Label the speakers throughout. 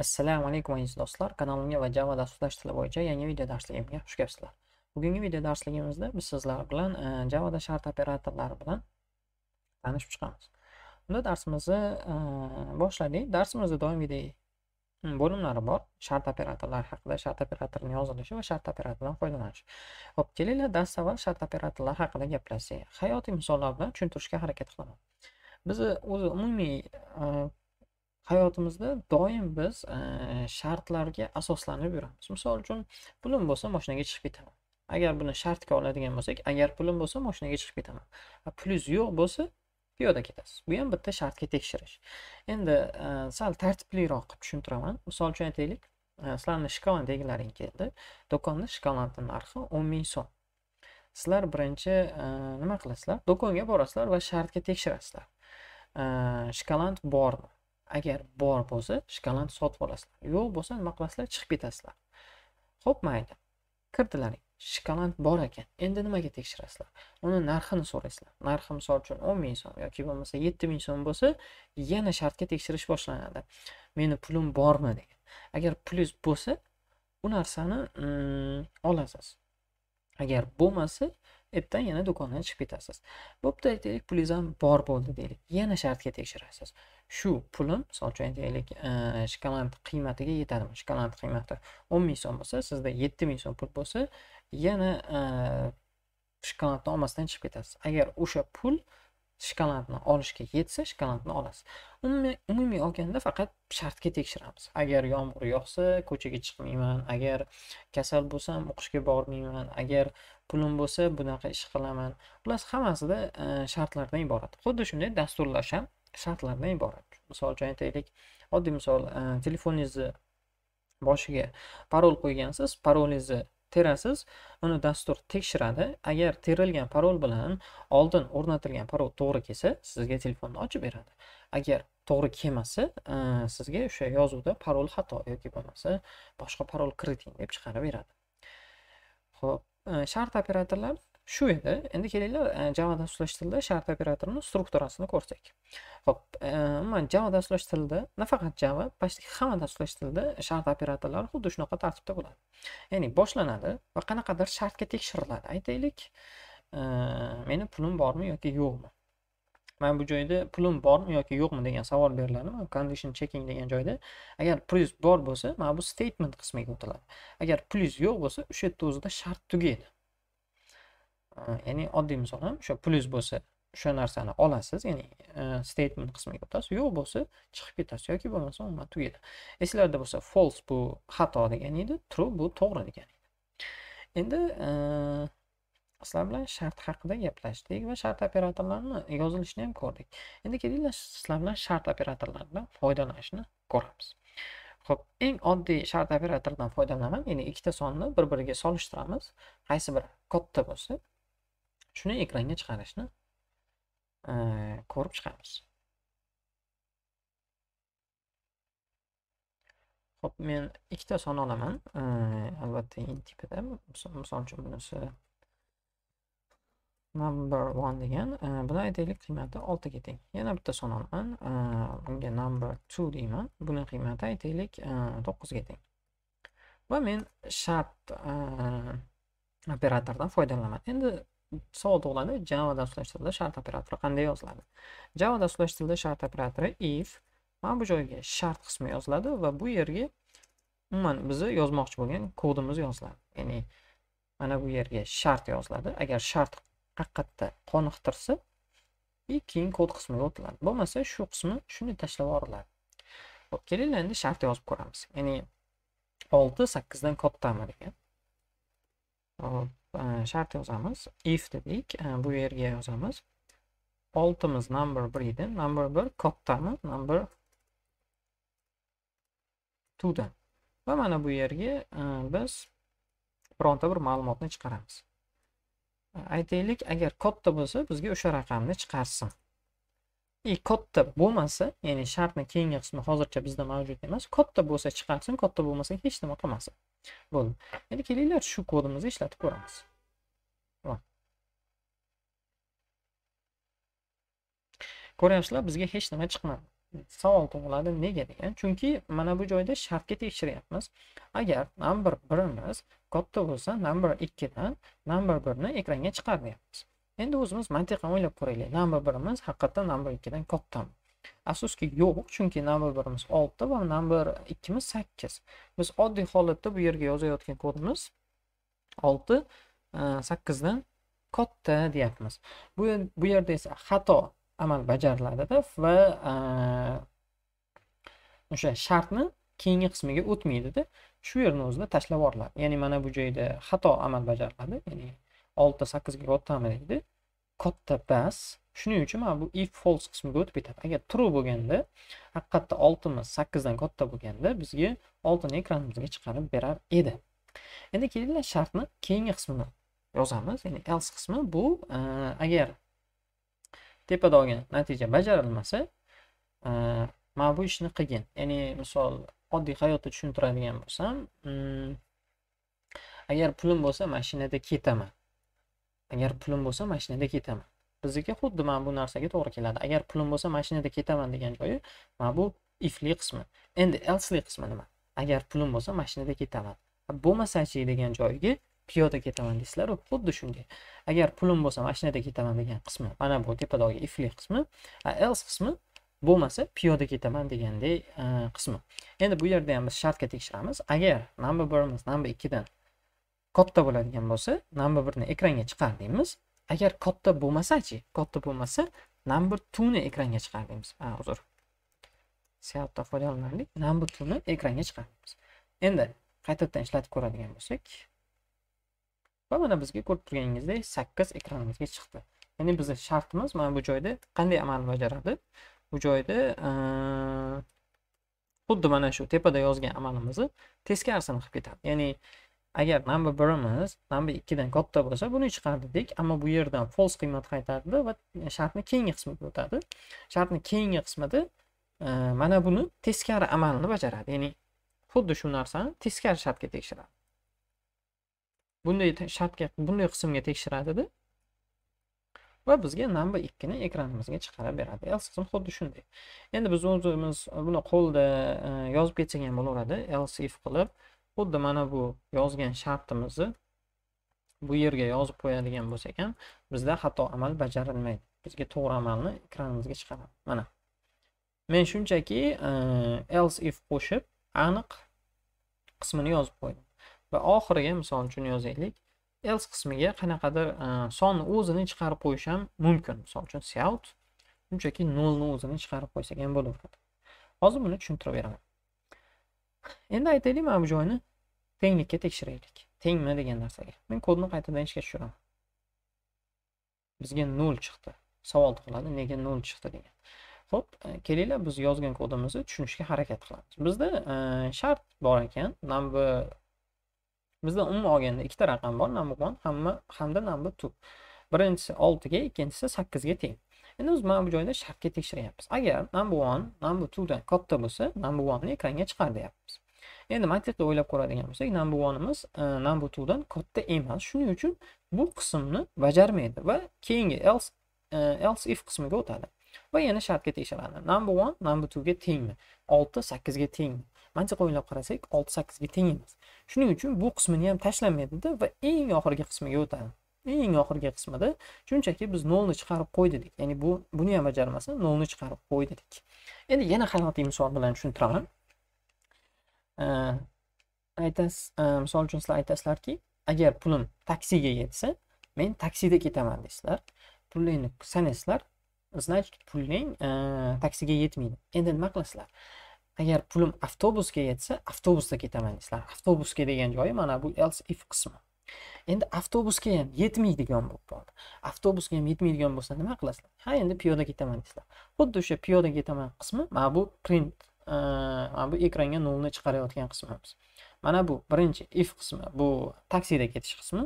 Speaker 1: assalomu alaykum aziz do'stlar kanalimga va java dasturlash tili bo'yicha yangi video darsligimga xush kelibsizlar bugungi video darsligimizda biz sizlar bilan e, Java da shart operatorlari bilan tanishib chiqamiz unda darsimizni e, boshladik darsimizda doimgidek hmm, bo'limlari bor shart operatorlari haqida shart operatorining yozilishi va shart operatordan foydalanish ho'p kelinglar dars avval shart operatorlar haqida gaplashsak hayotiy misollar bilan tushuntirishga harakat qilaman biz o'zi umumiy e, hayotimizda doim biz e, shartlarga asoslanib yuramiz misol uchun pulim bo'lsa moshinaga chiqib ketaman agar buni shartga oladigan bo'lsak agar pulim bo'lsa moshinaga chiqib ketaman pulingiz yo'q bo'lsa piyoda ketasiz bu ham bitta shartga tekshirish endi e, sal tartibliroq qilib tushuntiraman misol uchun aytaylik e, sizlarni shokolad yegularing keldi do'konda shokoladni narxi o'n ming so'm sizlar birinchi nima qilasizlar do'konga borasizlar va shartga tekshirasizlar shokolad bormi agar bor bo'lsa shkalant sotib olasizlar yo'q bo'lsa nima qilasizlar chiqib ketasizlar ho'p mayli kirdilar shkalant bor ekan endi nimaga tekshirasizlar uni narxini so'raysizlar narxi misol uchun o'n ming so'm yoki bo'lmasa yetti ming so'm bo'lsa yana shartga tekshirish boshlanadi meni pulim bormi degan agar pulingiz bo'lsa u narsani mm, olasiz agar bo'lmasa ertan yana do'kondan chiqib ketasiz bo'pti aytaylik pulingiz ham bor bo'ldi deylik yana shartga tekshirasiz shu pulim misol uchun aytaylik shokolad qiymatiga yetadi shokolad qiymati o'n ming so'm bo'lsa sizda yetti ming so'm pul bo'lsa yana shokoladni olmasdan chiqib ketasiz agar o'sha pul shokoladni olishga yetsa shokoladni olasiz umumiy olganda faqat shartga tekshiramiz agar yomg'ir yog'sa ko'chaga chiqmayman agar kasal bo'lsam o'qishga bormayman agar pulim bo'lsa bunaqa ish qilaman xullas hammasida shartlardan iborat xuddi shunday dasturlash ham shartlardan iborat misol uchun aytaylik oddiy misol e, telefoningizni boshiga parol qo'ygansiz parolingizni terasiz uni dastur tekshiradi agar terilgan parol bilan oldin o'rnatilgan parol to'g'ri kelsa sizga telefonni ochib beradi agar to'g'ri kelmasa e, sizga o'sha yozuvda parol xato yoki bo'lmasa boshqa parol kiriting deb chiqarib beradi ho'p e, shart operatorlar shu edi endi kelaylik java dasturlash shart operatorini strukturasini ko'rsak ho'p umuman java dasturlash tilida nafaqat java почти hamma dasturlash tilida shart operatorlari xuddi shunaqa tartibda bo'ladi ya'ni boshlanadi va qanaqadir shartga tekshiriladi aytaylik meni pulim bormi yoki yo'qmi mana bu joyda pulim bormi yoki yo'qmi degan savol beriladi man condition checking degan joyda agar plus bor bo'lsa mana bu statement qismiga o'tiladi agar plus yo'q bo'lsa o'sha yerda o'zida shart tugaydi ya'ni oddiy misol ham o'sha plyus bo'lsa o'sha narsani olasiz ya'ni e, statement qismiga o'tasiz yo'q bo'lsa chiqib ketasiz yoki bo'lmasa umuman tugaydi esinglarda bo'lsa false bu xato degani edi true bu to'g'ri degani edi endi e, sizlar bilan shart haqida gaplashdik va shart operatorlarini yozilishini ham ko'rdik endi kelinglar sizlar bilan shart operatorlaridan foydalanishni ko'ramiz ho'p eng oddiy shart operatoridan foydalanib ya'ni ikkita sonni bir biriga solishtiramiz qaysi biri katta bo'lsa shuni ekranga chiqarishni e, ko'rib chiqamiz ho'p men ikkita son olaman e, albatta int tipida misol uchun bunisi number one degan e, buni aytaylik qiymati oltiga teng yana bitta son olaman bunga number two deyman buni qiymati aytaylik to'qqizga teng va men shart operatordan foydalanaman endi soatug'ladi java dasturlashtirildi shart operatori qanday yoziladi java tilida shart operatori if mana bu joyga shart qismi yoziladi va bu yerga umuman bizni yozmoqchi bo'lgan kodimiz yoziladi ya'ni mana bu yerga shart yoziladi agar shart haqiqatda qoniqtirsa и keyin kod qismiga o'tiladi bo'lmasa shu qismi shuni tashlab yuboriladi ho'p kelinglar endi shart yozib ko'ramiz ya'ni olti sakkizdan kattami degan hop shart yozamiz if dedik bu yerga yozamiz oltimiz number bir edi number bir kattami number twodan va mana bu yerga e, biz bironta bir ma'lumotni chiqaramiz aytaylik agar katta bo'lsa bizga o'sha raqamni chiqarsin и katta bo'lmasa ya'ni shartni keyingi qismi hozircha bizda mavjud emas katta bo'lsa chiqarsin katta bo'lmasa hech nima qilmasin bo'ldi endi kelinglar shu kodimizni ishlatib ko'ramiz ko'ryapsizlar bizga hech nima chiqmadi savol tug'iladi nega degan chunki mana bu joyda shartga tekshiryapmiz agar number 1imiz katta bo'lsa number 2dan number 1ni ekranga chiqar endi o'zimiz mantiqan o'ylab ko'raylik number 1imiz haqiqatan number 2dan kattami afsuski yo'q chunki number birimiz olti va number ikkimiz sakkiz biz oddiy holatda bu yerga yozayotgan kodimiz olti e, sakkizdan katta deyapmiz bu bu yerda esa xato amal bajariladida va e, o'sha shartni keyingi qismiga o'tmaydida shu yerni o'zida tashlab yuboriladi ya'ni mana bu joyda xato amal bajariladi ya'ni olti sakkizga kattami deydi katta bas shuning uchun mana bu if false qismiga o'tib ketadi agar true bo'lganda haqiqatda oltimiz sakkizdan katta bo'lganda bizga oltini ekranimizga chiqarib berar edi endi kelinglar shartni keyingi qismini yozamiz ya'ni else qismi bu e, agar tepada olgan natija bajarilmasa e, mana bu ishni qilgin ya'ni misol oddiy hayotda tushuntiradigan bo'lsam mm, agar pulim bo'lsa mashinada ketaman agar pulim bo'lsa mashinada ketaman bizniki xuddi mana bu narsaga to'g'ri keladi agar pulim bo'lsa mashinada ketaman degan joyi mana bu ifli qismi endi elsli qismi nima agar pulim bo'lsa mashinada ketaman bo'lmasachi degan joyiga piyoda ketaman deysizlaru xuddi shunday agar pulim bo'lsa mashinada ketaman degan qismi mana bu tepadagi ifli qismi els qismi bo'lmasa piyoda ketaman deganday qismi endi bu yerda ham biz shartga tekshiramiz agar number birimiz number ikkidan katta bo'ladigan bo'lsa number birni ekranga chiqar deymiz agar katta bo'lmasachi katta bo'lmasa number tuni ekranga chiqar deymiz ha uzr sayapda foydalanaylik number tuni ekranga chiqaramiz endi qaytadan ishlatib ko'radigan bo'lsak va mana bizga ko'rib turganingizdek sakkiz ekranimizga chiqdi ya'ni bizni shartimiz mana bu joyda qanday amalni bajaradi bu joyda xuddi mana shu tepada yozgan amalimizni teskarisini qilib ketadi ya'ni agar number birimiz number ikkidan katta bo'lsa buni chiqardik ammo bu yerdan false qiymat qaytardi va shartni keyingi qismiga o'tadi shartni keyingi qismida e, mana buni teskari amalini bajaradi ya'ni xuddi shu narsani teskari shartga tekshiradi bunday shartga bunday qismga tekshiradida va bizga number ikkini ekranimizga chiqarib beradi else qism xuddi shunday endi biz o'zimiz buni qo'lda e, yozib ketsak ham bo'laveradi else if qilib xuddi mana bu yozgan shartimizni bu yerga yozib qo'yadigan bo'lsak ham bizda xato amal bajarilmaydi bizga to'g'ri amalni ekranimizga chiqaradi mana men shunchaki else if qo'shib aniq qismini yozib qo'ydim va oxiriga misol uchun yozaylik else qismiga qanaqadir sonni o'zini chiqarib qo'yish ham mumkin misol uchun shunchaki nolni o'zini chiqarib qo'ysak ham bo'laveradi hozir buni tushuntirib beraman endi aytaylik mana bu joyni tenglikka tekshiraylik tengmi degan narsaga men kodni qaytadan ishga tushiraman bizga nol chiqdi savol tug'iladi nega nol chiqdi degan ho'p e, kelinglar biz yozgan kodimizni tushunishga harakat qilamiz bizda e, shart bor ekan number bizda umuman olganda ikkita raqam bor number one hamma hamda number two birinchisi oltiga ikkinchisi sakkizga teng endi biz mana bu joyda shartga tekshiryapmiz agar number one number dan katta bo'lsa number onni ekranga chiqar deyapmiz endi mantiqli o'ylab ko'radigan bo'lsak number oneimiz e, number twodan katta emas shuning uchun bu qismni bajarmaydi va keyingi else e, else if qismiga o'tadi va yana shartga tekshiradi number one number twoga tengmi olti sakkizga tengmi mantiq o'ylab qarasak olti sakkizga teng emas shuning uchun bu qismini ham tashlamaydida va eng oxirgi qismiga o'tadi eng oxirgi qismida shunchaki biz nolni chiqarib qo'y dedik ya'ni bu buni ham bajarmasa nolni chiqarib qo'y dedik endi yana hayotiy misol bilan tushuntiraman Э, aytas э, misol uchun sizlar aytasizlarki agar pulim taksiga yetsa men taksida ketaman deysizlar pulingni sanaysizlar значит puling э, taksiga yetmaydi endi nima qilasizlar agar pulim avtobusga yetsa avtobusda ketaman deysizlar avtobusga degan joyi mana bu else if qismi endi avtobusga ham yetmaydigan bo'lib qoldi avtobusga ham yetmaydigan bo'lsa nima qilasizlar ha endi piyoda ketaman deysizlar xuddi o'sha piyoda ketaman qismi mana bu print bu ekranga nolni chiqarayotgan qismimiz mana bu birinchi if qismi bu taksida ketish qismi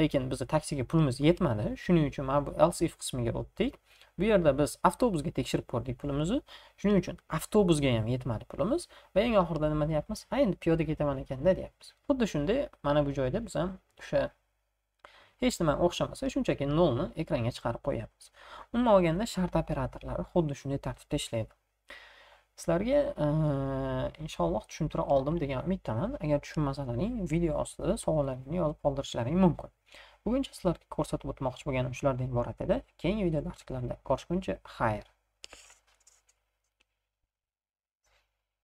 Speaker 1: lekin bizni taksiga pulimiz yetmadi shuning uchun mana bu else if qismiga o'tdik bu yerda biz avtobusga tekshirib ko'rdik pulimizni shuning uchun avtobusga ham yetmadi pulimiz va eng oxirida nima deyapmiz ha endi piyoda ketaman ekanda deyapmiz xuddi shunday mana bu joyda biz ham o'sha hech nima o'xshamasa shunchaki nolni ekranga chiqarib qo'yapmiz umuman olganda shart operatorlari xuddi shunday tartibda ishlaydi sizlarga inshaalloh tushuntira oldim degan umiddaman agar tushunmasalaring video ostida savollaringni yozib qoldirishlaring mumkin buguncha sizlarga ko'rsatib o'tmoqchi bo'lganim shulardan iborat edi keyingi video darsliklarda ko'rishguncha xayr